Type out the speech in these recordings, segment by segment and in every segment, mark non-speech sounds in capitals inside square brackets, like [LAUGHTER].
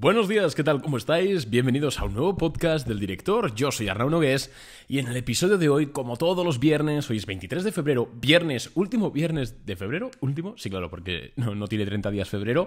Buenos días, ¿qué tal? ¿Cómo estáis? Bienvenidos a un nuevo podcast del director. Yo soy Arnau Nogués y en el episodio de hoy, como todos los viernes, hoy es 23 de febrero, viernes, último viernes de febrero, último, sí, claro, porque no, tiene 30 días febrero.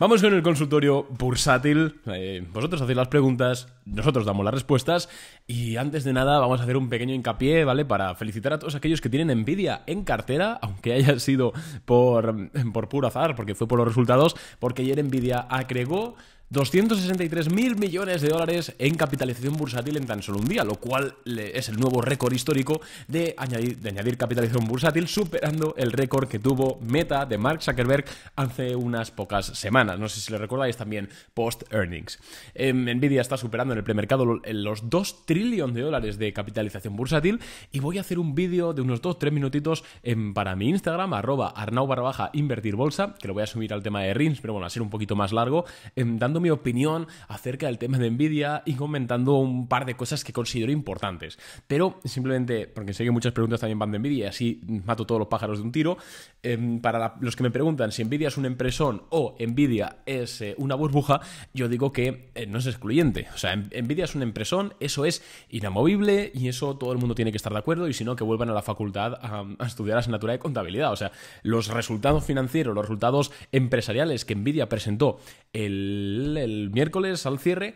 Vamos en el consultorio bursátil. Eh, vosotros hacéis las preguntas, nosotros damos las respuestas y antes de nada vamos a hacer un pequeño hincapié, ¿vale? Para felicitar a todos aquellos que tienen envidia en cartera, aunque haya sido por, por puro azar, porque fue por los resultados, porque ayer envidia agregó 263.000 millones de dólares en capitalización bursátil en tan solo un día, lo cual es el nuevo récord histórico de añadir, de añadir capitalización bursátil, superando el récord que tuvo Meta de Mark Zuckerberg hace unas pocas semanas. No sé si le recordáis también post-earnings. Em, Nvidia está superando en el premercado los 2 trillones de dólares de capitalización bursátil y voy a hacer un vídeo de unos 2-3 minutitos en, para mi Instagram, arroba arnau barra baja invertir bolsa, que lo voy a subir al tema de RINs, pero bueno, a ser un poquito más largo, em, dando mi opinión acerca del tema de Nvidia y comentando un par de cosas que considero importantes. Pero simplemente, porque sé que muchas preguntas también van de Nvidia y así mato todos los pájaros de un tiro, em, para los que me preguntan si Nvidia es un empresón o Nvidia es eh, una burbuja, yo digo que eh, no es excluyente. O sea, Nvidia es un empresón, eso es inamovible y eso todo el mundo tiene que estar de acuerdo y si no, que vuelvan a la facultad a, a estudiar asignatura de contabilidad. O sea, los resultados financieros, los resultados empresariales que Nvidia presentó el el, miércoles al cierre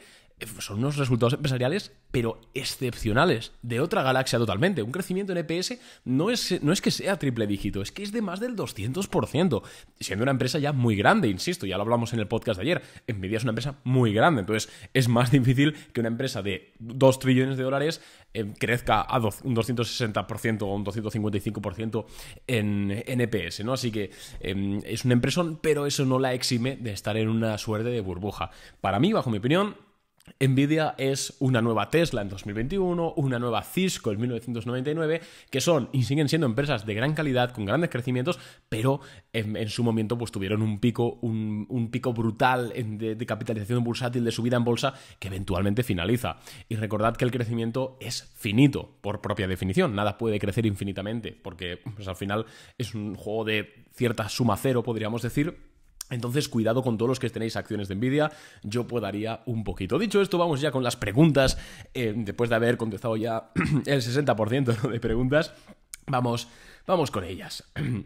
son unos resultados empresariales, pero excepcionales, de otra galaxia totalmente. Un crecimiento en EPS no es, no es que sea triple dígito, es que es de más del 200%, siendo una empresa ya muy grande, insisto, ya lo hablamos en el podcast de ayer, Nvidia es una empresa muy grande, entonces es más difícil que una empresa de 2 trillones de dólares eh, crezca a un 260% o un 255% en, en, EPS, ¿no? Así que em, es una empresa, pero eso no la exime de estar en una suerte de burbuja. Para mí, bajo mi opinión, Nvidia es una nueva Tesla en 2021, una nueva Cisco en 1999, que son y siguen siendo empresas de gran calidad, con grandes crecimientos, pero en, su momento pues tuvieron un pico, un, pico brutal de, de, capitalización bursátil, de subida en bolsa, que eventualmente finaliza. Y recordad que el crecimiento es finito, por propia definición, nada puede crecer infinitamente, porque pues, al final es un juego de cierta suma cero, podríamos decir entonces, cuidado con todos los que tenéis acciones de envidia, yo daría un poquito. Dicho esto, vamos ya con las preguntas, eh, después de haber contestado ya [CLEARS THROAT] el 60% de preguntas, vamos, vamos con ellas. [CLEARS THROAT]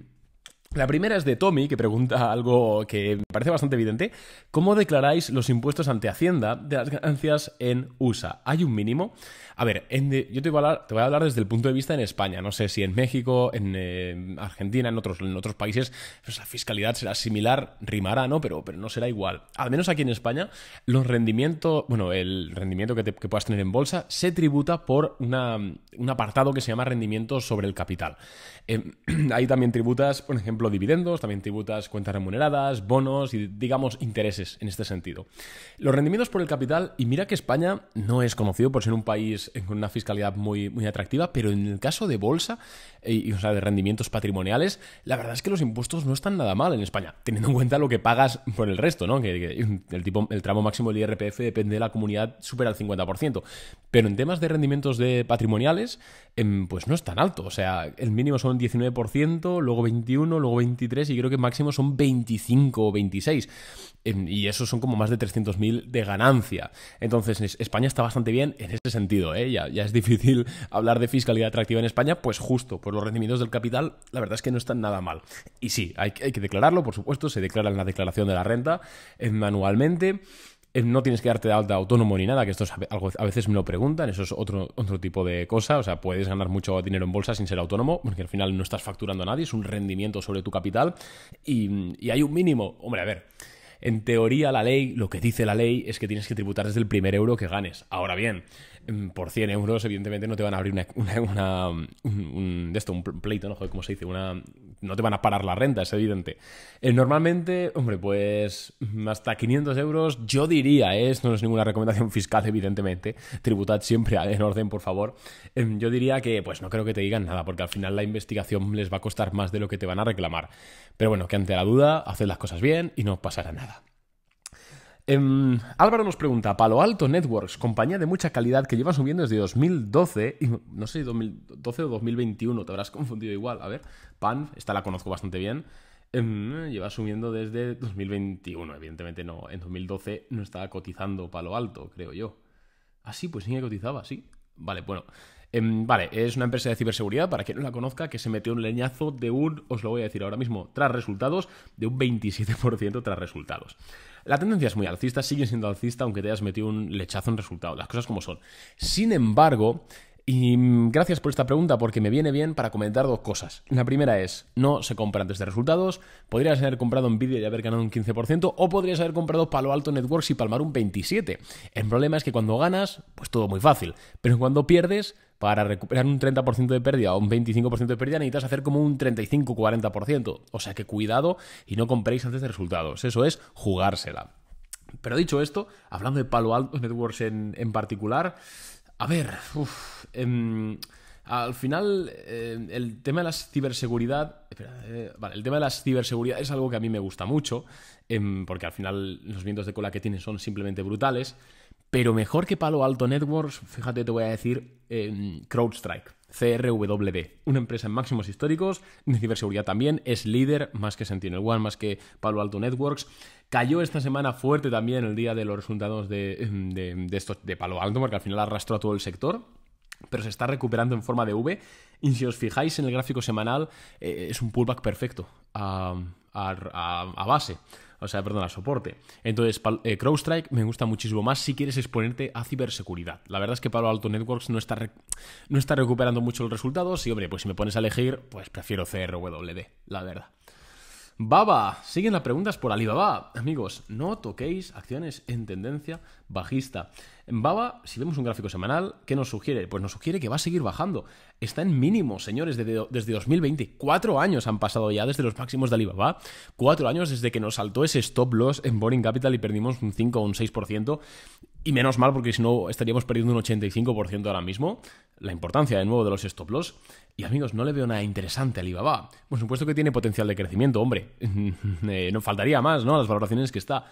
La primera es de Tommy, que pregunta [LAUGHS] algo que me parece bastante evidente. ¿Cómo declaráis los impuestos ante Hacienda de las ganancias en USA? ¿Hay un mínimo? A ver, yo te voy a, hablar, desde el punto de vista en España. No sé si en México, en eh, Argentina, en otros, países, pues la fiscalidad será similar, rimará, ¿no? Pero, pero no será igual. Al menos aquí en España, los rendimientos, bueno, el rendimiento que, puedas tener en bolsa se tributa por un apartado que se llama rendimiento sobre el capital. Em, Hay [CLEARS THROAT] ahí también tributas, por ejemplo, dividendos, también tributas cuentas remuneradas, bonos y, digamos, intereses en este sentido. Los rendimientos por el capital, y mira que España no es conocido por ser un país con una fiscalidad muy, muy atractiva, pero en el caso de bolsa eh, y, o sea, de rendimientos patrimoniales, la verdad es que los impuestos no están nada mal en España, teniendo en cuenta lo que pagas por el resto, ¿no? Que, el, tipo, el tramo máximo del IRPF depende de la comunidad, supera el 50%. Pero en temas de rendimientos de patrimoniales, em, pues no es tan alto. O sea, el mínimo son 19%, luego 21%, luego 23 y creo que máximo son 25 o 26. Em, y eso son como más de 300.000 de ganancia. Entonces, España está bastante bien en ese sentido. ¿eh? Ya, es difícil [LAUGHS] hablar de fiscalidad atractiva en España, pues justo, por los rendimientos del capital, la verdad es que no están nada mal. Y sí, hay, que declararlo, por supuesto, se declara en la declaración de la renta manualmente. Em, eh, no tienes que darte de alta autónomo ni nada, que esto es, a veces me lo preguntan, eso es otro, tipo de cosa, o sea, puedes ganar mucho dinero en bolsa sin ser autónomo, porque al final no estás facturando a nadie, es un rendimiento sobre tu capital y, y hay un mínimo, hombre, a ver. En teoría, la ley, lo que dice la ley es que tienes que tributar desde el primer euro que ganes. Ahora bien, Mm, por 100 euros, evidentemente, no te van a abrir una, mm, un, de esto, un pleito, ¿no? ¿cómo se dice? Una, no te van a parar la renta, es evidente. Eh, normalmente, hombre, pues mm, hasta 500 euros, yo diría, ¿eh? es no es ninguna recomendación [LAUGHS] fiscal, evidentemente, tributad siempre en orden, por favor. Em, yo diría que, pues no creo que te digan nada, porque al final la investigación les va a costar más de lo que te van a reclamar. Pero bueno, que ante la duda, haced las cosas bien y no pasará nada. Em, Álvaro nos pregunta, Palo Alto Networks, compañía de mucha calidad que lleva subiendo desde 2012, no sé si 2012 o 2021, te habrás [LAUGHS] confundido igual, a ver, PAN, esta la conozco bastante bien, em, lleva subiendo desde 2021, evidentemente no, en 2012 no estaba cotizando Palo Alto, creo yo. Ah, sí, pues sí que cotizaba, sí. Vale, bueno. Em, vale, es una empresa de ciberseguridad, para quien no la conozca, que se metió un leñazo de un, os lo voy a decir ahora mismo, tras resultados, de un 27% tras resultados. La tendencia es muy alcista, sigue siendo alcista, aunque te hayas metido un lechazo en resultado, las cosas como son. Sin embargo, y mm, gracias por esta pregunta porque me viene bien para comentar dos cosas. La primera es, no se compra antes de resultados, podrías haber comprado Nvidia y haber ganado un 15% o podrías haber comprado Palo Alto Networks y palmar un 27%. El problema es que cuando ganas, pues todo muy fácil, pero cuando pierdes, para recuperar un 30% de pérdida o un 25% de pérdida necesitas hacer como un 35-40%. O sea que cuidado y no compréis antes de resultados. Eso es jugársela. Pero dicho esto, hablando de Palo Alto Networks en, en particular, a ver, em, al final em, el tema de la ciberseguridad, eh, el tema de la ciberseguridad es algo que a mí me gusta mucho, em, porque al final los vientos de cola que tienen son simplemente brutales, pero mejor que Palo Alto Networks, fíjate, te voy a decir CrowdStrike. CRWD, una empresa en máximos históricos, de ciberseguridad también, es líder más que Sentinel One, más que Palo Alto Networks. Cayó esta semana fuerte también el día de los resultados de, de Palo Alto, porque al final arrastró a todo el sector pero se está recuperando en forma de V. Y si os fijáis en el gráfico semanal, eh, es un pullback perfecto a base o sea, perdón, a soporte. Entonces, eh, CrowdStrike me gusta muchísimo más si quieres exponerte a ciberseguridad. La verdad es que Palo Alto Networks no está, no está recuperando mucho los resultados y, hombre, pues si me pones a elegir, pues prefiero CRWD, la verdad. Baba, siguen las preguntas por Alibaba. Amigos, no toquéis acciones en tendencia bajista. Baba, si vemos un gráfico semanal, ¿qué nos sugiere? Pues nos sugiere que va a seguir bajando. Está en mínimo, señores, desde, desde 2020. Cuatro años han pasado ya desde los máximos de Alibaba. Cuatro años desde que nos saltó ese stop loss en Boring Capital y perdimos un 5 o un 6%. Y menos mal, porque si no estaríamos perdiendo un 85% ahora mismo. La importancia, de nuevo, de los stop loss. Y amigos, no le veo nada interesante a Alibaba. Por supuesto que tiene potencial de crecimiento, hombre. [LAUGHS] Eh, no faltaría más, ¿no? Las valoraciones que está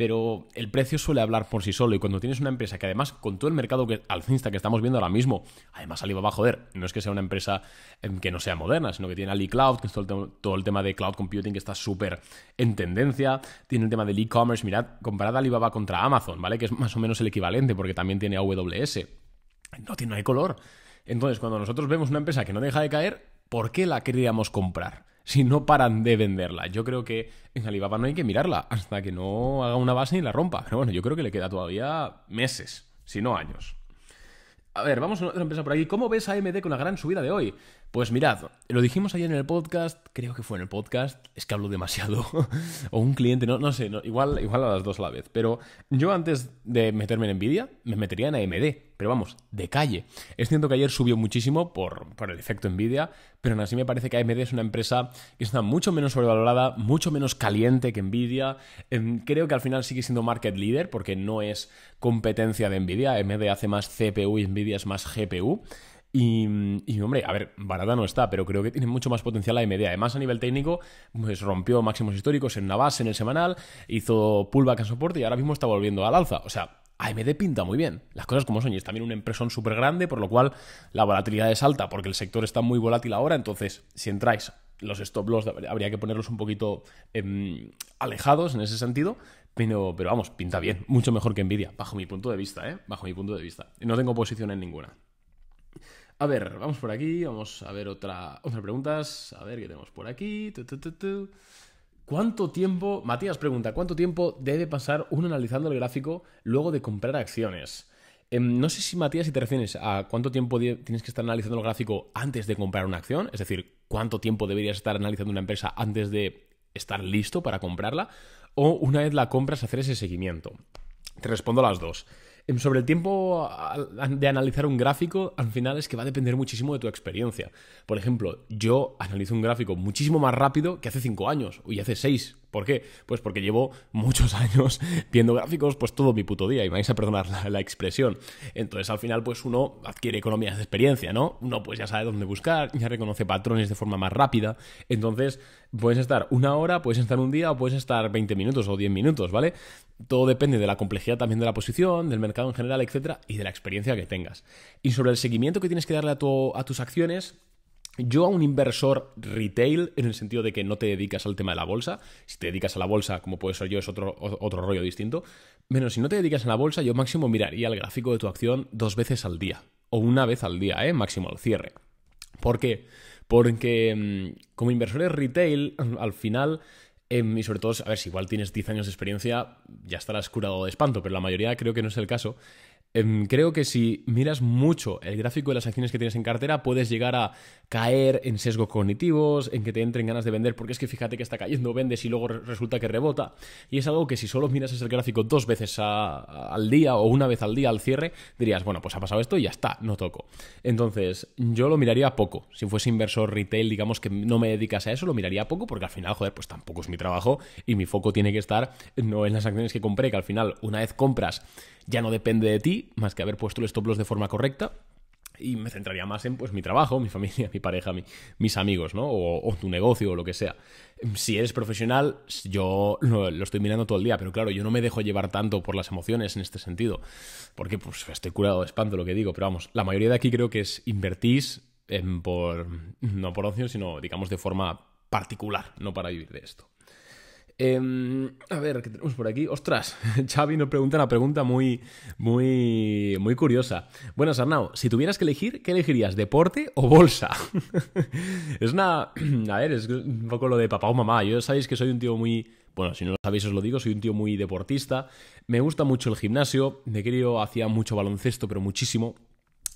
pero el precio suele hablar por sí solo y cuando tienes una empresa que además con todo el mercado que, alcista que estamos viendo ahora mismo, además Alibaba, joder, no es que sea una empresa em, que no sea moderna, sino que tiene AliCloud, que es todo el, tema de cloud computing que está súper en tendencia, tiene el tema del e-commerce, mirad, comparad Alibaba contra Amazon, ¿vale? Que es más o menos el equivalente porque también tiene AWS, no tiene no hay color. Entonces, cuando nosotros vemos una empresa que no deja de caer, ¿por qué la queríamos comprar? [LAUGHS] si no paran de venderla. Yo creo que en Alibaba no hay que mirarla hasta que no haga una base y la rompa. Pero bueno, yo creo que le queda todavía meses, si no años. A ver, vamos a empezar por aquí. ¿Cómo ves a AMD con la gran subida de hoy? Pues mirad, lo dijimos ayer en el podcast, creo que fue en el podcast, es que hablo demasiado, [LAUGHS] o un cliente, no, no sé, igual, igual a las dos a la vez, pero yo antes de meterme en Nvidia, me metería en AMD, pero vamos, de calle. Es cierto que ayer subió muchísimo por, el efecto Nvidia, pero aún así me parece que AMD es una empresa que está mucho menos sobrevalorada, mucho menos caliente que Nvidia. Em, creo que al final sigue siendo market leader porque no es competencia de Nvidia, AMD hace más CPU y Nvidia es más GPU. Mm, y, hombre, a ver, barata no está, pero creo que tiene mucho más potencial AMD. Además, a nivel técnico, pues rompió máximos históricos en una base, en el semanal, hizo pullback en soporte y ahora mismo está volviendo al alza. O sea, AMD pinta muy bien. Las cosas como son. Y es también una empresa súper grande, por lo cual la volatilidad es alta, porque el sector está muy volátil ahora. Entonces, si entráis, los stop loss habría que ponerlos un poquito em, alejados en ese sentido. Pero, vamos, pinta bien. Mucho mejor que Nvidia, bajo mi punto de vista, ¿eh? Bajo mi punto de vista. no tengo posición en ninguna. A ver, vamos por aquí, vamos a ver otra, otras preguntas. A ver qué tenemos por aquí. ¿Cuánto tiempo, Matías pregunta, ¿cuánto tiempo debe pasar uno analizando el gráfico luego de comprar acciones? Em, no sé si Matías, si te refieres a cuánto tiempo tienes que estar analizando el gráfico antes de comprar una acción, es decir, cuánto tiempo deberías estar analizando una empresa antes de estar listo para comprarla, o una vez la compras hacer ese seguimiento. Te respondo a las dos. Em, sobre el tiempo de analizar un gráfico, al final es que va a depender muchísimo de tu experiencia. Por ejemplo, yo analizo un gráfico muchísimo más rápido que hace cinco años y hace seis. ¿Por qué? Pues porque llevo muchos [LAUGHS] años viendo gráficos pues todo mi puto día y vais a perdonar la, expresión. Entonces al final pues uno adquiere economías de experiencia, ¿no? Uno pues ya sabe dónde buscar, ya reconoce patrones de forma más rápida. Entonces puedes estar una hora, puedes estar un día o puedes estar 20 minutos o 10 minutos, ¿vale? todo depende de la complejidad también de la posición, del mercado en general, etcétera, y de la experiencia que tengas. Y sobre el seguimiento que tienes que darle a, tus acciones, yo a un inversor retail, en el sentido de que no te dedicas al tema de la bolsa, si te dedicas a la bolsa, como puede ser yo, es otro, otro rollo distinto, menos si no te dedicas a la bolsa, yo máximo miraría el gráfico de tu acción dos veces al día, o una vez al día, ¿eh? máximo al cierre. ¿Por qué? Porque mm, como inversores retail, al final Em, y sobre todo, a ver, si igual tienes 10 años de experiencia, ya estarás curado de espanto, pero la mayoría creo que no es el caso. Em, creo que si miras mucho el gráfico de las acciones que tienes en cartera, puedes llegar a caer en sesgos cognitivos, en que te entren ganas de vender, porque es que fíjate que está cayendo, vendes y luego resulta que rebota. Y es algo que si solo miras ese gráfico dos veces al día o una vez al día al cierre, dirías, bueno, pues ha pasado esto y ya está, no toco. Entonces, yo lo miraría poco. Si fuese inversor retail, digamos que no me dedicas a eso, lo miraría poco, porque al final, joder, pues tampoco es mi trabajo y mi foco tiene que estar no en las acciones que compré, que al final, una vez compras, ya no depende de ti, más que haber puesto el stop loss de forma correcta, y me centraría más en pues mi trabajo, mi familia, mi pareja, mis amigos, ¿no? O, tu negocio o lo que sea. Si eres profesional, yo lo, estoy mirando todo el día, pero claro, yo no me dejo llevar tanto por las emociones en este sentido, porque pues estoy curado de espanto lo que digo, pero vamos, la mayoría de aquí creo que es invertís por no por opción, sino digamos de forma particular, no para vivir de esto. Em, a ver, ¿qué tenemos por aquí? Ostras, [LAUGHS] Xavi nos pregunta una pregunta muy, muy, muy curiosa. Bueno, Sarnao, Si tuvieras que elegir, ¿qué elegirías? ¿Deporte o bolsa? [LAUGHS] es una. [CLEARS THROAT] A ver, es un poco lo de papá o mamá. Yo sabéis que soy un tío muy. Bueno, si no lo sabéis, os lo digo, soy un tío muy deportista. Me gusta mucho el gimnasio. De crío hacía mucho baloncesto, pero muchísimo.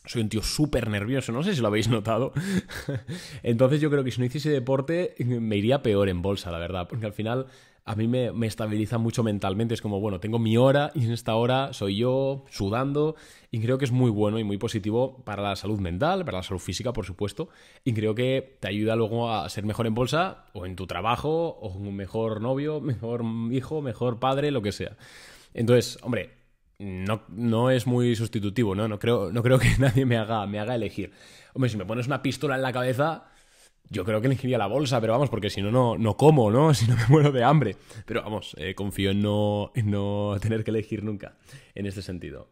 Soy un tío súper nervioso, no sé si lo habéis notado. [LAUGHS] Entonces yo creo que si no hiciese deporte me iría peor en bolsa, la verdad, porque al final a mí me, me, estabiliza mucho mentalmente. Es como, bueno, tengo mi hora y en esta hora soy yo sudando y creo que es muy bueno y muy positivo para la salud mental, para la salud física, por supuesto. Y creo que te ayuda luego a ser mejor en bolsa o en tu trabajo o un mejor novio, [LAUGHS] mejor hijo, mejor padre, lo que sea. Entonces, hombre, no, no, es muy sustitutivo, ¿no? No creo, no creo que [LAUGHS] nadie me haga, me haga elegir. Hombre, si me pones una pistola en la cabeza, yo creo que elegiría la bolsa, pero vamos, porque si no, no, como, ¿no? [LAUGHS] Si no me muero de hambre. Pero vamos, eh, confío en no, tener que elegir nunca en este sentido.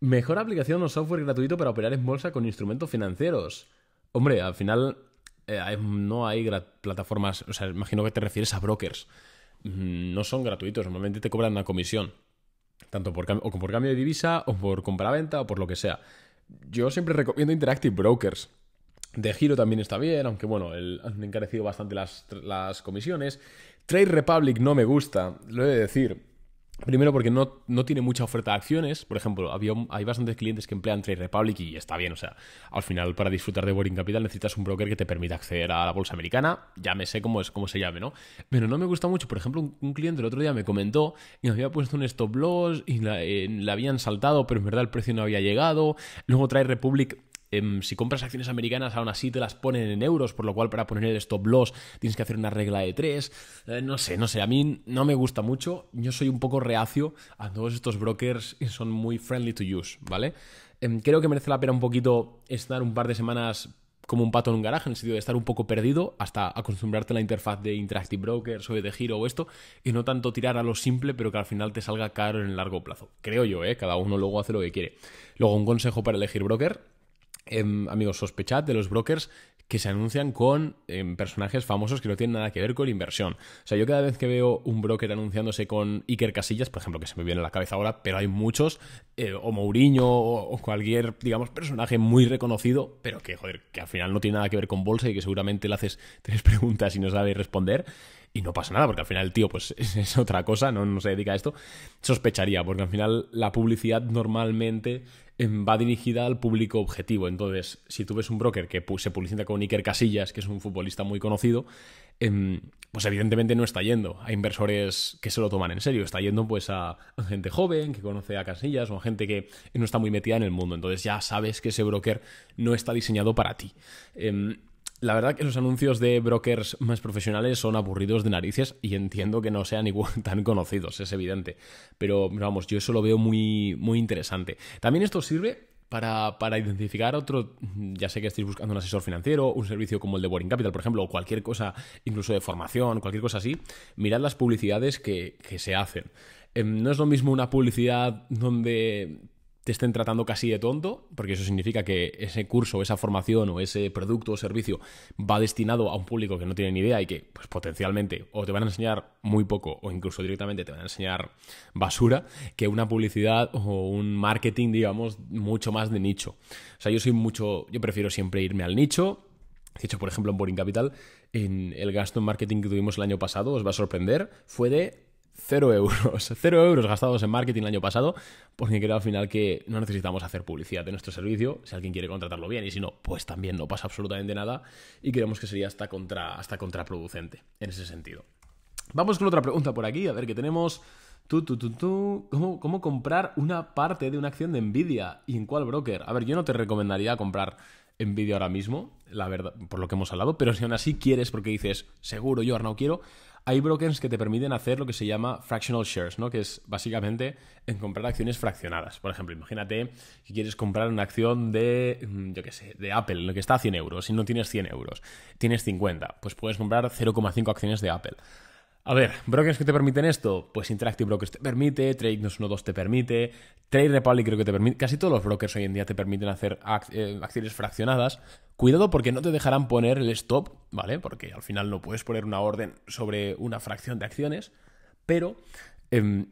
Mejor aplicación o software gratuito para operar en bolsa con instrumentos financieros. Hombre, al final eh, no hay plataformas, o sea, imagino que te refieres a brokers. Mm, no son gratuitos, normalmente te cobran una comisión. Tanto por, o por cambio de divisa, o por compra-venta, o por lo que sea. Yo siempre recomiendo Interactive Brokers de giro también está bien, aunque bueno, han encarecido bastante las, las comisiones. Trade Republic no me gusta, lo he de decir. Primero porque no, no, tiene mucha oferta de acciones. Por ejemplo, hay bastantes clientes que emplean Trade Republic y está bien. O sea, al final para disfrutar de Boring Capital necesitas un broker que te permita acceder a la bolsa americana. sé cómo es, cómo se llame, ¿no? Pero no me gusta mucho. Por ejemplo, un, cliente el otro día me comentó y nos había puesto un stop loss y la, eh, la habían saltado, pero en verdad el precio no había llegado. Luego Trade Republic Em, si compras acciones americanas, aún así te las ponen en euros, por lo cual para poner el stop loss tienes que hacer una regla de tres. Eh, no sé, no sé, a mí no me gusta mucho. Yo soy un poco reacio a todos estos brokers y son muy friendly to use, ¿vale? Em, creo que merece la pena un poquito estar un par de semanas como un pato en un garaje, en el sentido de estar un poco perdido hasta acostumbrarte a la interfaz de Interactive Brokers o de Giro o esto, y no tanto tirar a lo simple, pero que al final te salga caro en el largo plazo. Creo yo, ¿eh? Cada uno luego hace lo que quiere. Luego, un consejo para elegir broker Em, amigos, sospechad de los brokers que se anuncian con em, personajes famosos que no tienen nada que ver con inversión. O sea, yo cada vez que veo un broker anunciándose con Iker Casillas, por ejemplo, que se me viene a la cabeza ahora, pero hay muchos, eh, o Mourinho, o, o, cualquier, digamos, personaje muy reconocido, pero que, joder, que al final no tiene nada que ver con bolsa y que seguramente le haces [LAUGHS] tres preguntas y no sabe responder y no pasa nada, porque al final el tío pues [LAUGHS] es, otra cosa, ¿no? no se dedica a esto, sospecharía, porque al final la publicidad normalmente em, va dirigida al público objetivo. Entonces, si tú ves un broker que se publicita con Iker Casillas, que es un futbolista muy conocido, em, pues evidentemente no está yendo a inversores que se lo toman en serio, está yendo pues a gente joven que conoce a Casillas o a gente que no está muy metida en el mundo. Entonces ya sabes que ese broker no está diseñado para ti. Em, la verdad que los anuncios de brokers más profesionales son aburridos de narices y entiendo que no sean igual, [LAUGHS] tan conocidos, es evidente. Pero vamos, yo eso lo veo muy, muy interesante. También esto sirve para, para, identificar otro, ya sé que estáis buscando un asesor financiero, un servicio como el de Boring Capital, por ejemplo, o cualquier cosa, incluso de formación, cualquier cosa así, mirad las publicidades que, se hacen. Em, no es lo mismo una publicidad donde te estén tratando casi de tonto, porque eso significa que ese curso, esa formación o ese producto o servicio va destinado a un público que no tiene ni idea y que pues, potencialmente o te van a enseñar muy poco o incluso directamente te van a enseñar basura que una publicidad o un marketing, digamos, mucho más de nicho. O sea, yo soy mucho, yo prefiero siempre irme al nicho, de hecho, por ejemplo, en Boring Capital, en el gasto en marketing que tuvimos el año pasado, os va a sorprender, fue de cero euros, [LAUGHS] cero euros gastados en marketing el año pasado, porque creo al final que no necesitamos hacer publicidad de nuestro servicio, si alguien quiere contratarlo bien, y si no, pues también no pasa absolutamente nada, y creemos que sería hasta, contra, hasta contraproducente en ese sentido. Vamos con otra pregunta por aquí, a ver qué tenemos. Tú, ¿Cómo, ¿Cómo, comprar una parte de una acción de Nvidia? ¿Y en cuál broker? A ver, yo no te recomendaría comprar Nvidia ahora mismo, la verdad, por lo que hemos hablado, pero si aún así quieres, porque dices, seguro yo, ahora no quiero, hay brokers que te permiten hacer lo que se llama fractional shares, ¿no? que es básicamente en comprar acciones fraccionadas. Por ejemplo, imagínate que quieres comprar una acción de, mm, yo qué sé, de Apple, lo que está a 100 euros, y no tienes 100 euros, tienes 50, pues puedes comprar 0,5 acciones de Apple. A ver, brokers que te permiten esto, pues Interactive Brokers te permite, Trade 212 te permite, Trade Republic creo que te permite, casi todos los brokers hoy en día te permiten hacer eh, acciones fraccionadas. Cuidado porque no te dejarán poner el stop, ¿vale? Porque al final no puedes poner una orden sobre una fracción de acciones, pero em,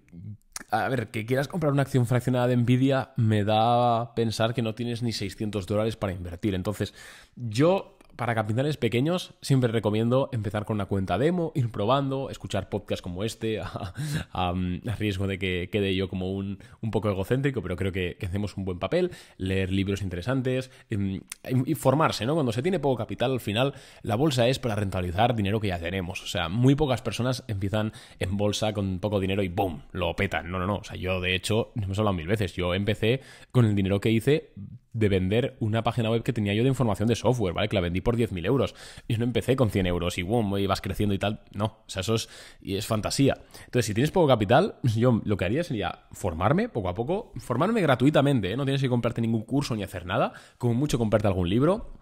a ver, que quieras comprar una acción fraccionada de Nvidia me da a pensar que no tienes ni 600 dólares para invertir. Entonces, yo para capitales pequeños siempre recomiendo empezar con una cuenta demo, ir probando, escuchar podcasts como este, [LAUGHS] mm, a, riesgo de que quede yo como un, poco egocéntrico, pero creo que, hacemos un buen papel, leer libros interesantes em, em, y formarse, ¿no? Cuando se tiene poco capital, al final la bolsa es para rentabilizar dinero que ya tenemos. O sea, muy pocas personas empiezan en bolsa con poco dinero y ¡boom! lo petan. No, no, no. O sea, yo de hecho, hemos hablado mil veces, yo empecé con el dinero que hice de vender una página web que tenía yo de información de software, ¿vale? Que la vendí por 10.000 euros. y no empecé con 100 euros y boom, y vas creciendo y tal. No, o sea, eso es, y es fantasía. Entonces, si tienes poco capital, [LAUGHS] yo lo que haría sería formarme poco a poco, formarme gratuitamente, ¿eh? No tienes que comprarte ningún curso ni hacer nada, como mucho comprarte algún libro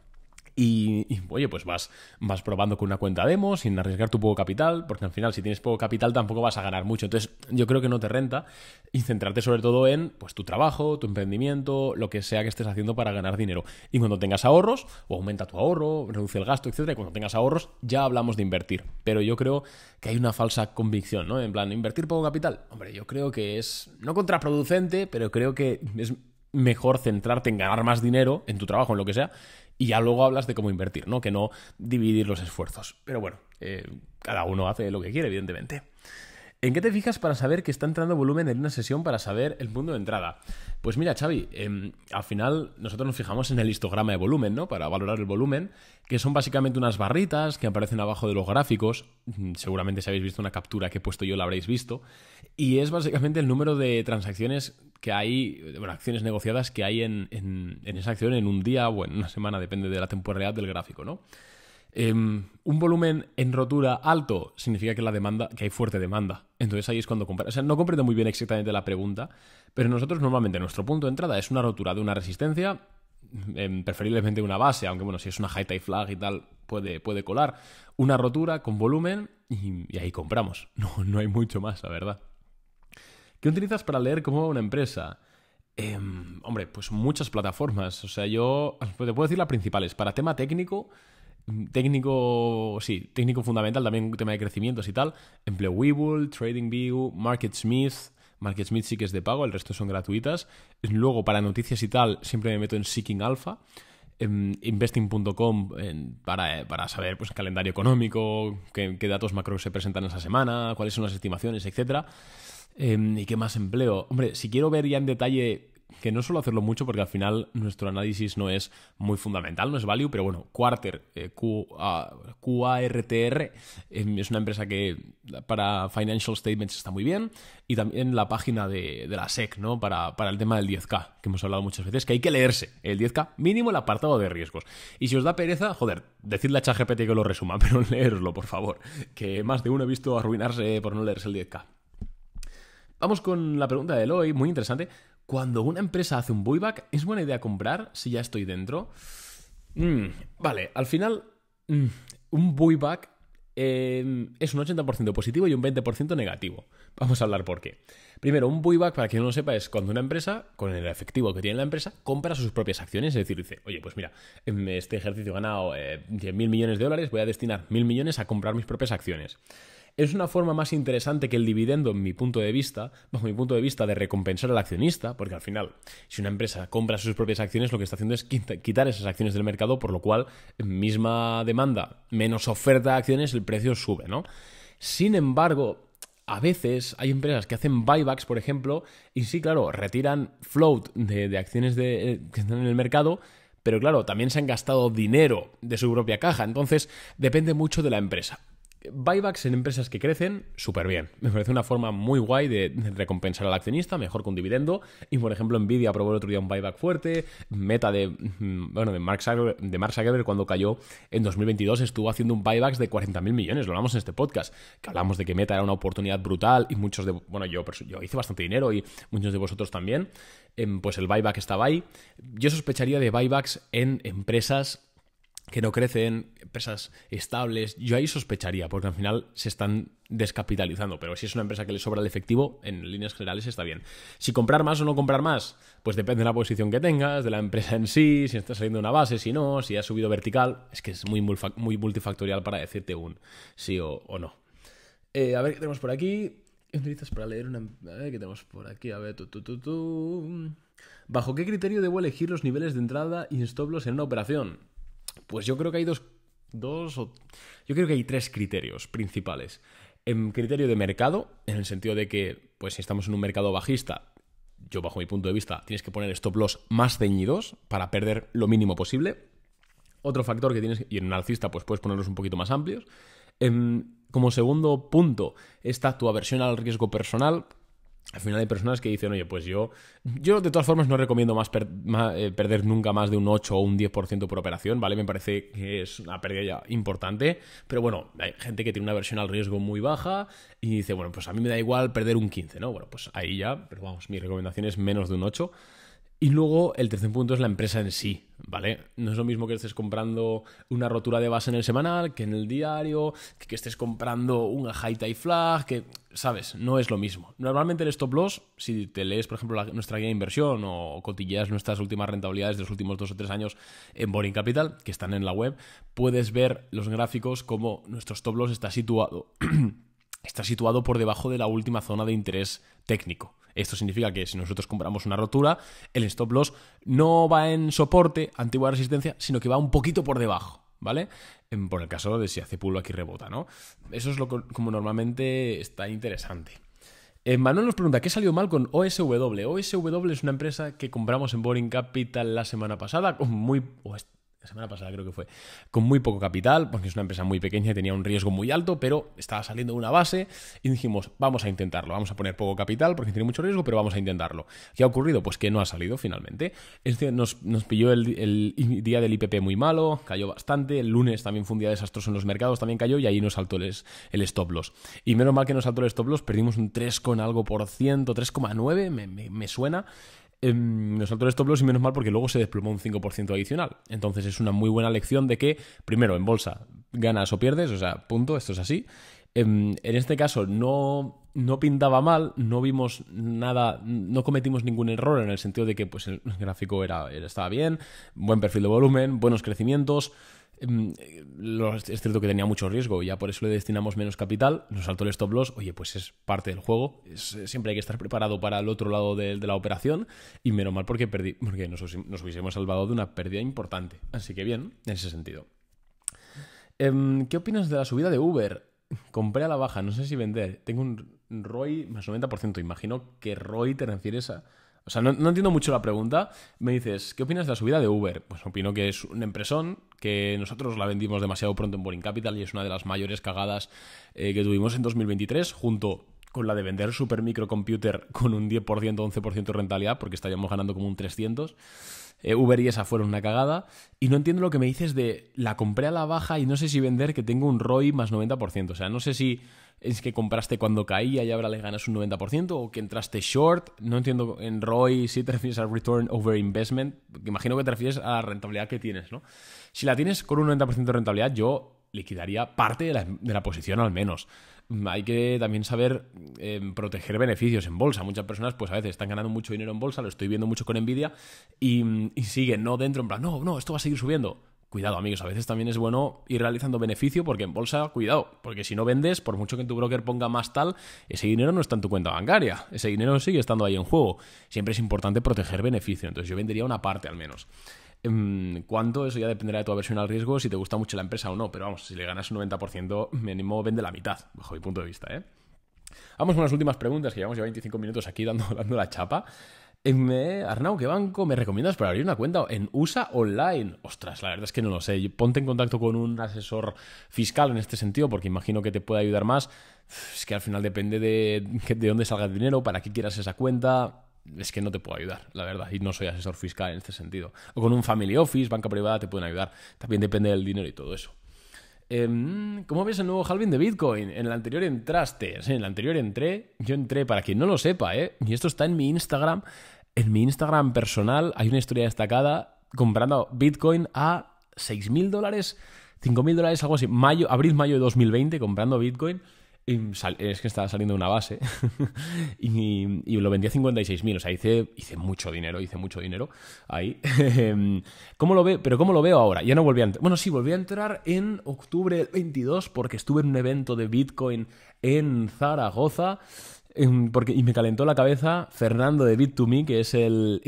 y, oye, pues vas, vas probando con una cuenta demo, sin arriesgar tu poco capital, porque al final, si tienes poco capital, tampoco vas a ganar mucho. Entonces, yo creo que no te renta y centrarte sobre todo en pues, tu trabajo, tu emprendimiento, lo que sea que estés haciendo para ganar dinero. Y cuando tengas ahorros, o aumenta tu ahorro, reduce el gasto, etcétera, y cuando tengas ahorros, ya hablamos de invertir. Pero yo creo que hay una falsa convicción, ¿no? En plan, invertir poco capital. Hombre, yo creo que es no contraproducente, pero creo que es mejor centrarte en ganar más dinero en tu trabajo, en lo que sea, y ya luego hablas de cómo invertir, ¿no? Que no dividir los esfuerzos. Pero bueno, eh, cada uno hace lo que quiere, evidentemente. ¿En qué te fijas para saber que está entrando volumen en una sesión para saber el punto de entrada? Pues mira, Xavi, em, al final nosotros nos fijamos en el histograma de volumen, ¿no? Para valorar el volumen, que son básicamente unas barritas que aparecen abajo de los gráficos. Mm, seguramente si habéis visto una captura que he puesto yo la habréis visto. Y es básicamente el número de transacciones que hay, bueno, acciones negociadas que hay en, en esa acción en un día o en una semana, depende de la temporalidad del gráfico, ¿no? Em, un volumen en rotura alto significa que la demanda, que hay fuerte demanda. Entonces ahí es cuando compras O sea, no comprendo muy bien exactamente la pregunta, pero nosotros normalmente nuestro punto de entrada es una rotura de una resistencia, em, preferiblemente una base, aunque bueno, si es una high tie flag y tal, puede, puede colar. Una rotura con volumen y, ahí compramos. [LAUGHS] No, no hay mucho más, la verdad. ¿Qué utilizas para leer cómo va una empresa? Em, hombre, pues muchas plataformas. O sea, yo te puedo decir las principales. Para tema técnico, técnico, sí, técnico fundamental, también un tema de crecimientos y tal. Empleo Webull, TradingView, MarketSmith. MarketSmith sí que es de pago, el resto son gratuitas. Luego, para noticias y tal, siempre me meto en Seeking Alpha, em, investing.com eh, para, saber pues, el calendario económico, qué, datos macro se presentan esa semana, cuáles son las estimaciones, etc. Em, ¿Y qué más empleo? Hombre, si quiero ver ya en detalle que no suelo hacerlo mucho porque al final nuestro análisis no es muy fundamental, no es value, pero bueno, Quarter, eh, Q, QARTR, em, es una empresa que para financial statements está muy bien y también la página de, la SEC, ¿no? Para, para, el tema del 10K, que hemos hablado muchas veces, que hay que leerse el 10K, mínimo el apartado de riesgos. Y si os da pereza, joder, decidle a ChatGPT que lo resuma, [LAUGHS] pero leerlo, por favor, que más de uno he visto arruinarse por no leerse el 10K. Vamos con la pregunta de Eloy, muy interesante. Cuando una empresa hace un buyback, ¿es buena idea comprar si ya estoy dentro? Mm, vale, al final, mm, un buyback em, es un 80% positivo y un 20% negativo. Vamos a hablar por qué. Primero, un buyback, para quien no lo sepa, es cuando una empresa, con el efectivo que tiene la empresa, compra sus propias acciones, es decir, dice, oye, pues mira, en em, este ejercicio he ganado eh, millones de dólares, voy a destinar 1.000 millones a comprar mis propias acciones es una forma más interesante que el dividendo, en mi punto de vista, bajo mi punto de vista, de recompensar al accionista, porque al final, si una empresa compra sus propias acciones, lo que está haciendo es quitar esas acciones del mercado, por lo cual, misma demanda, menos oferta de acciones, el precio sube, ¿no? Sin embargo, a veces hay empresas que hacen buybacks, por ejemplo, y sí, claro, retiran float de, acciones eh, que están en el mercado, pero claro, también se han gastado dinero de su propia caja, entonces depende mucho de la empresa. Buybacks en empresas que crecen, súper bien. [LAUGHS] Me parece una forma muy guay de recompensar al accionista, mejor que un dividendo. Y por ejemplo, Nvidia aprobó el otro día un buyback fuerte. Meta de, mm, bueno, de, Mark, Zuckerberg, cuando cayó en 2022 estuvo haciendo un buyback de 40.000 millones. Lo hablamos en este podcast, que hablamos de que Meta era una oportunidad brutal y muchos de, bueno, yo, yo hice bastante dinero y muchos de vosotros también. Em, pues el buyback estaba ahí. Yo sospecharía de buybacks en empresas que no crecen, empresas estables, yo ahí sospecharía, porque al final se están descapitalizando, pero si es una empresa que le sobra el efectivo, en líneas generales está bien. Si comprar más o no comprar más, pues depende de la posición que tengas, de la empresa en sí, si está saliendo una base, si no, si ha subido vertical, es que es muy, muy multifactorial para decirte un sí o, no. Eh, a ver, ¿qué tenemos por aquí? ¿Qué utilizas para leer una... Em, a ver, ¿qué tenemos por aquí? A ver, tú, tú. ¿Bajo qué criterio debo elegir los niveles de entrada y stop loss en una operación? Pues yo creo que hay dos, dos o, yo creo que hay tres criterios principales. En criterio de mercado, en el sentido de que, pues si estamos en un mercado bajista, yo bajo mi punto de vista, tienes que poner stop loss más ceñidos para perder lo mínimo posible. Otro factor que tienes, y en un alcista, pues puedes ponerlos un poquito más amplios. Em, como segundo punto está tu aversión al riesgo personal, al final hay personas que dicen, oye, pues yo, yo de todas formas no recomiendo más, eh, perder nunca más de un 8 o un 10% por operación, ¿vale? Me parece que es una pérdida ya importante, pero bueno, hay gente que tiene una versión al riesgo muy baja y dice, bueno, pues a mí me da igual perder un 15, ¿no? Bueno, pues ahí ya, pero vamos, mi recomendación es menos de un 8. Y luego el tercer punto es la empresa en sí, ¿vale? No es lo mismo que estés comprando una rotura de base en el semanal, que en el diario, que, estés comprando una high tie flag, que, ¿sabes? No es lo mismo. Normalmente el stop loss, si te lees, por ejemplo, nuestra guía de inversión o cotilleas nuestras últimas rentabilidades de los últimos dos o tres años en Boring Capital, que están en la web, puedes ver los gráficos como nuestro stop loss está situado. [CLEARS THROAT] está situado por debajo de la última zona de interés técnico. Esto significa que si nosotros compramos una rotura, el stop loss no va en soporte, antigua resistencia, sino que va un poquito por debajo, ¿vale? Por el caso de si hace pulo aquí rebota, ¿no? Eso es lo que, como normalmente está interesante. Eh, Manuel nos pregunta, ¿qué salió mal con OSW? OSW es una empresa que compramos en Boring Capital la semana pasada, muy, la semana pasada creo que fue, con muy poco capital, porque es una empresa muy pequeña y tenía un riesgo muy alto, pero estaba saliendo de una base y dijimos, vamos a intentarlo, vamos a poner poco capital porque tiene mucho riesgo, pero vamos a intentarlo. ¿Qué ha ocurrido? Pues que no ha salido finalmente. Este nos, pilló el, día del IPP muy malo, cayó bastante, el lunes también fundía un desastroso en los mercados, también cayó y ahí nos saltó el, stop loss. Y menos mal que nos saltó el stop loss, perdimos un 3 con algo por ciento, 3,9 coma nueve me suena Em, nos saltó el stop loss y menos mal porque luego se desplomó un 5% adicional. Entonces es una muy buena lección de que, primero, en bolsa ganas o pierdes, o sea, punto, esto es así. Em, en, este caso no, no pintaba mal, no vimos nada, no cometimos ningún error en el sentido de que pues, el gráfico era, estaba bien, buen perfil de volumen, buenos crecimientos. Em, eh, es cierto que tenía mucho riesgo, y ya por eso le destinamos menos capital, nos saltó el stop loss, oye, pues es parte del juego, eh, siempre hay que estar preparado para el otro lado de, la operación y menos mal porque, porque nos, hubiésemos salvado de una pérdida importante. Así que bien, en ese sentido. Em, ¿Qué opinas de la subida de Uber? Compré a la baja, no sé si vender. Tengo un ROI más 90%. Imagino que ROI te refieres a o sea, no, entiendo mucho la pregunta. Me dices, ¿qué opinas de la subida de Uber? Pues opino que es una empresón, que nosotros la vendimos demasiado pronto en Boring Capital y es una de las mayores cagadas eh, que tuvimos en 2023, junto con la de vender Super Microcomputer con un 10%, 11% de rentabilidad, porque estaríamos ganando como un 300. Eh, Uber y esa fueron una cagada. Y no entiendo lo que me dices de la compré a la baja y no sé si vender que tengo un ROI más 90%. O sea, no sé si es que compraste cuando caía y ahora le ganas un 90% o que entraste short. No entiendo en ROI si te refieres al return over investment. Imagino que te refieres a la rentabilidad que tienes, ¿no? Si la tienes con un 90% de rentabilidad, yo liquidaría parte de la, de la posición al menos hay que también saber em, proteger beneficios en bolsa. Muchas personas, pues a veces están ganando mucho dinero en bolsa, lo estoy viendo mucho con envidia, y, y siguen, no dentro, en plan, no, no, esto va a seguir subiendo cuidado amigos, a veces también es bueno ir realizando beneficio porque en bolsa, cuidado, porque si no vendes, por mucho que tu broker ponga más tal, ese dinero no está en tu cuenta bancaria, ese dinero sigue estando ahí en juego. Siempre es importante proteger beneficio, entonces yo vendería una parte al menos. Em, ¿Cuánto? Eso ya dependerá de tu aversión al riesgo, si te gusta mucho la empresa o no, pero vamos, si le ganas un 90%, mínimo vende la mitad, bajo mi punto de vista, ¿eh? Vamos con las últimas preguntas, que llevamos ya 25 minutos aquí dando, [LAUGHS] dando la chapa. Em, Arnau, ¿qué banco me recomiendas para abrir una cuenta en USA Online? Ostras, la verdad es que no lo sé. Ponte en contacto con un asesor fiscal en este sentido, porque imagino que te puede ayudar más. Es que al final depende de, de dónde salga el dinero, para qué quieras esa cuenta es que no te puedo ayudar, la verdad, y no soy asesor fiscal en este sentido. O con un family office, banca privada, te pueden ayudar. También depende del dinero y todo eso. Em, ¿Cómo ves el nuevo halving de Bitcoin? En el anterior entraste, en el anterior entré, yo entré, para quien no lo sepa, ¿eh? y esto está en mi Instagram, en mi Instagram personal hay una historia destacada comprando Bitcoin a 6.000 dólares, 5.000 dólares, algo así, mayo, abril-mayo de 2020, comprando Bitcoin es que estaba saliendo de una base [LAUGHS] y, lo vendí a 56.000, o sea, hice, hice mucho dinero, hice mucho dinero ahí. [LAUGHS] ¿Cómo lo ve? Pero ¿cómo lo veo ahora? Ya no volví a entrar. Bueno, sí, volví a entrar en octubre del 22 porque estuve en un evento de Bitcoin en Zaragoza. Porque, y me calentó la cabeza Fernando de Bit2Me, que es el,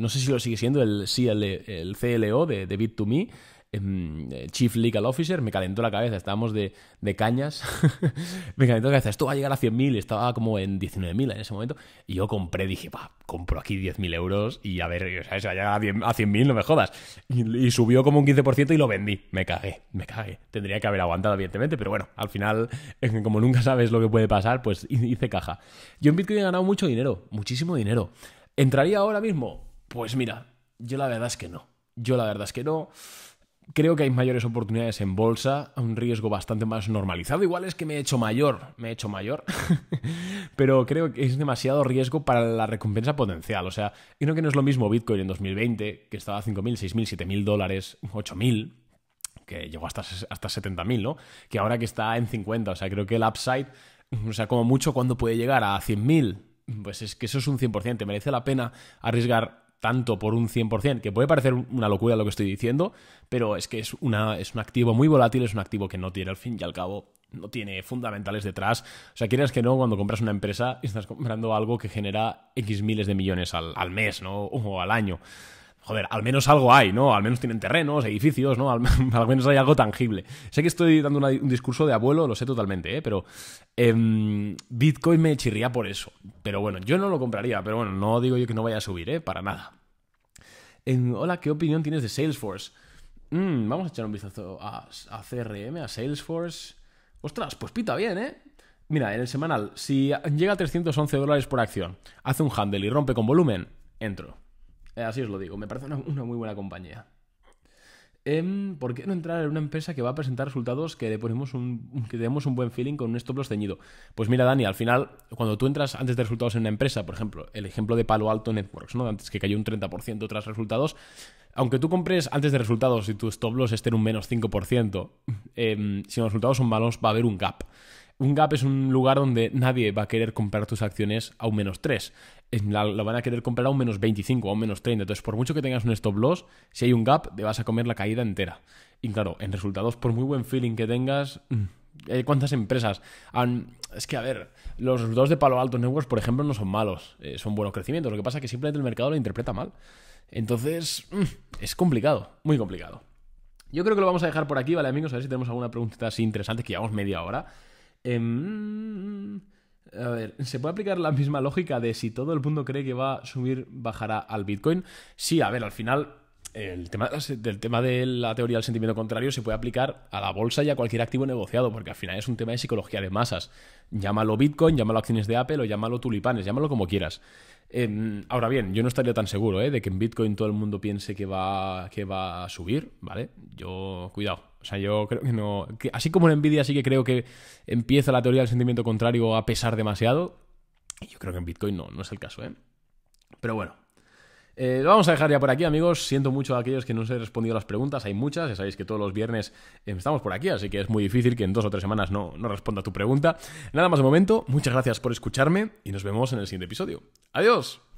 no sé si lo sigue siendo, el, sí, el, CLO de, de Bit2Me Em, Chief Legal Officer, me calentó la cabeza, estábamos de, cañas, [LAUGHS] me calentó la cabeza, esto va a llegar a 100.000, estaba como en 19.000 en ese momento, y yo compré, dije, va, compro aquí 10.000 euros y a ver, si va a llegar a 100.000, no me jodas, y, y, subió como un 15% y lo vendí, me cagué, me cagué, tendría que haber aguantado evidentemente, pero bueno, al final, [LAUGHS] como nunca sabes lo que puede pasar, pues hice caja. Yo en Bitcoin he ganado mucho dinero, muchísimo dinero. ¿Entraría ahora mismo? Pues mira, yo la verdad es que no. Yo la verdad es que no. Creo que hay mayores oportunidades en bolsa, un riesgo bastante más normalizado. Igual es que me he hecho mayor, me he hecho mayor, [LAUGHS] pero creo que es demasiado riesgo para la recompensa potencial. O sea, creo que no es lo mismo Bitcoin en 2020, que estaba a 5.000, 6.000, 7.000 dólares, 8.000 que llegó hasta, hasta 70.000, ¿no? Que ahora que está en 50, o sea, creo que el upside, o sea, como mucho, cuando puede llegar a 100.000? Pues es que eso es un 100%, merece la pena arriesgar tanto por un 100%, que puede parecer una locura lo que estoy diciendo, pero es que es, una, es un activo muy volátil, es un activo que no tiene al fin y al cabo no tiene fundamentales detrás. O sea, quieres que no, cuando compras una empresa estás comprando algo que genera X miles de millones al, al mes, ¿no? O al año joder, al menos algo hay, ¿no? Al menos tienen terrenos, edificios, ¿no? Al, [LAUGHS] menos hay algo tangible. Sé que estoy dando un discurso de abuelo, lo sé totalmente, ¿eh? Pero em, Bitcoin me chirría por eso. Pero bueno, yo no lo compraría, pero bueno, no digo yo que no vaya a subir, ¿eh? Para nada. En, Hola, ¿qué opinión tienes de Salesforce? Mm, vamos a echar un vistazo a, a CRM, a Salesforce. Ostras, pues pita bien, ¿eh? Mira, en el semanal, si llega a 311 dólares por acción, hace un handle y rompe con volumen, entro. Eh, así os lo digo, me parece una, muy buena compañía. Em, ¿Por qué no entrar en una empresa que va a presentar resultados que le ponemos un, que tenemos un buen feeling con un stop loss ceñido? Pues mira, Dani, al final, cuando tú entras antes de resultados en una empresa, por ejemplo, el ejemplo de Palo Alto Networks, ¿no? Antes que cayó un 30% tras resultados, aunque tú compres antes de resultados y tu stop loss esté en un menos 5%, em, si los resultados son malos, va a haber un gap. Un gap es un lugar donde nadie va a querer comprar tus acciones a un menos 3 la, lo van a querer comprar a un menos 25, a un menos 30. Entonces, por mucho que tengas un stop loss, si hay un gap, te vas a comer la caída entera. Y claro, en resultados, por muy buen feeling que tengas, mm, eh, ¿cuántas empresas han... Es que, a ver, los resultados de Palo Alto Networks, por ejemplo, no son malos, eh, son buenos crecimientos. Lo que pasa es que simplemente el mercado lo interpreta mal. Entonces, mm, es complicado, muy complicado. Yo creo que lo vamos a dejar por aquí, ¿vale, amigos? A ver si tenemos alguna preguntita así interesante, que llevamos media hora. Em, a ver, [LAUGHS] ¿se puede aplicar la misma lógica de si todo el mundo cree que va a subir, bajará al Bitcoin? Sí, a ver, al final el tema, del tema de la teoría del sentimiento contrario se puede aplicar a la bolsa y a cualquier activo negociado, porque al final es un tema de psicología de masas. Llámalo Bitcoin, llámalo acciones de Apple o llámalo tulipanes, llámalo como quieras. Em, ahora bien, yo no estaría tan seguro eh, de que en Bitcoin todo el mundo piense que va, que va a subir, ¿vale? Yo, cuidado. O sea, yo creo que no. así como en Nvidia sí que creo que empieza la teoría del sentimiento contrario a pesar demasiado. yo creo que en Bitcoin no, no es el caso, ¿eh? Pero bueno, eh, lo vamos a dejar ya por aquí, amigos. Siento mucho a aquellos que no os he respondido las preguntas. Hay muchas, ya sabéis que todos los viernes em, estamos por aquí, así que es muy difícil que en dos o tres semanas no, no responda a tu pregunta. Nada más de momento, muchas gracias por escucharme y nos vemos en el siguiente episodio. ¡Adiós!